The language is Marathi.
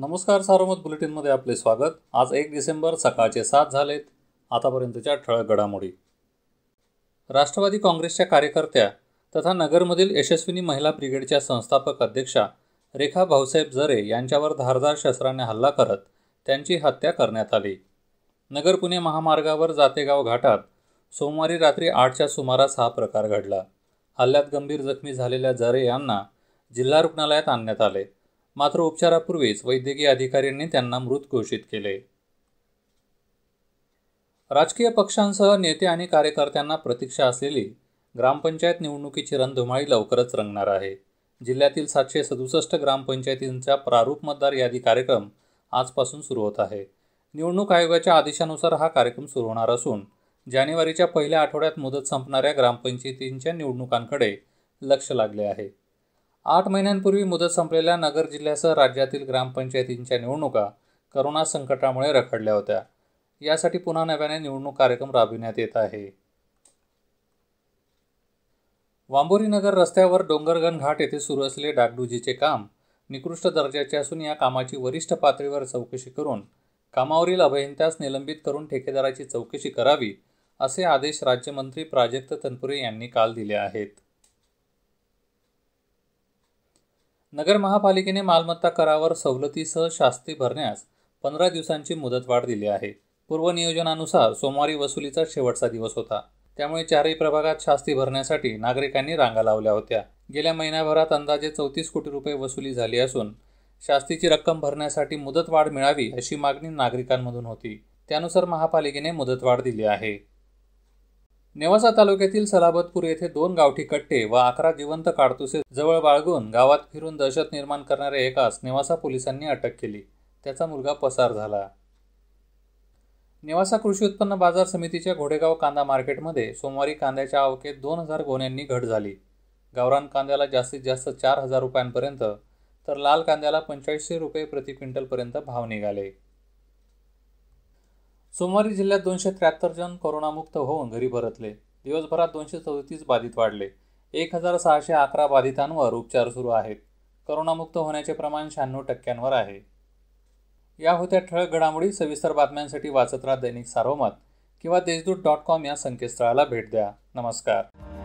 नमस्कार सारोमत बुलेटिनमध्ये आपले स्वागत आज एक डिसेंबर सकाळचे सात झालेत आतापर्यंतच्या ठळक घडामोडी राष्ट्रवादी काँग्रेसच्या कार्यकर्त्या तथा नगरमधील यशस्विनी महिला ब्रिगेडच्या संस्थापक अध्यक्षा रेखा भाऊसाहेब जरे यांच्यावर धारदार शस्त्राने हल्ला करत त्यांची हत्या करण्यात आली नगर पुणे महामार्गावर जातेगाव घाटात सोमवारी रात्री आठच्या सुमारास हा प्रकार घडला हल्ल्यात गंभीर जखमी झालेल्या जरे यांना जिल्हा रुग्णालयात आणण्यात आले मात्र उपचारापूर्वीच वैद्यकीय अधिकाऱ्यांनी त्यांना मृत घोषित केले राजकीय पक्षांसह नेते आणि कार्यकर्त्यांना प्रतीक्षा असलेली ग्रामपंचायत निवडणुकीची रणधुमाळी लवकरच रंगणार आहे जिल्ह्यातील सातशे सदुसष्ट ग्रामपंचायतींचा प्रारूप मतदार यादी कार्यक्रम आजपासून सुरू होत आहे निवडणूक आयोगाच्या आदेशानुसार हा कार्यक्रम सुरू होणार असून जानेवारीच्या पहिल्या आठवड्यात मुदत संपणाऱ्या ग्रामपंचायतींच्या निवडणुकांकडे लक्ष लागले आहे आठ महिन्यांपूर्वी मुदत संपलेल्या नगर जिल्ह्यासह राज्यातील ग्रामपंचायतींच्या निवडणुका करोना संकटामुळे रखडल्या होत्या यासाठी पुन्हा नव्याने निवडणूक कार्यक्रम राबविण्यात येत आहे वांबोरी नगर रस्त्यावर डोंगरगण घाट येथे सुरू असलेले डागडुजीचे काम निकृष्ट दर्जाचे असून या कामाची वरिष्ठ पातळीवर चौकशी करून कामावरील अभियंत्यास निलंबित करून ठेकेदाराची चौकशी करावी असे आदेश राज्यमंत्री प्राजक्त तनपुरे यांनी काल दिले आहेत नगर महापालिकेने मालमत्ता करावर सवलतीसह शास्ती भरण्यास पंधरा दिवसांची मुदतवाढ दिली आहे पूर्वनियोजनानुसार सोमवारी वसुलीचा शेवटचा दिवस होता त्यामुळे चारही प्रभागात शास्ती भरण्यासाठी नागरिकांनी रांगा लावल्या होत्या गेल्या महिन्याभरात अंदाजे चौतीस कोटी रुपये वसुली झाली असून शास्तीची रक्कम भरण्यासाठी मुदतवाढ मिळावी अशी मागणी नागरिकांमधून होती त्यानुसार महापालिकेने मुदतवाढ दिली आहे नेवासा तालुक्यातील सलाबतपूर येथे दोन गावठी कट्टे व अकरा जिवंत काडतुसे जवळ बाळगून गावात फिरून दहशत निर्माण करणाऱ्या एकास नेवासा पोलिसांनी अटक केली त्याचा मुलगा पसार झाला नेवासा कृषी उत्पन्न बाजार समितीच्या घोडेगाव कांदा मार्केटमध्ये सोमवारी कांद्याच्या आवकेत दोन हजार गोण्यांनी घट झाली गावरान कांद्याला जास्तीत जास्त चार हजार रुपयांपर्यंत तर लाल कांद्याला पंच्याऐंशी रुपये प्रति क्विंटलपर्यंत भाव निघाले सोमवारी जिल्ह्यात दोनशे त्र्याहत्तर जण कोरोनामुक्त होऊन घरी परतले दिवसभरात दोनशे चौतीस बाधित वाढले एक हजार सहाशे अकरा बाधितांवर उपचार सुरू आहेत करोनामुक्त होण्याचे प्रमाण शहाण्णव टक्क्यांवर आहे या होत्या ठळक घडामोडी सविस्तर बातम्यांसाठी वाचत राहा दैनिक सार्वमत किंवा देशदूत डॉट कॉम या संकेतस्थळाला भेट द्या नमस्कार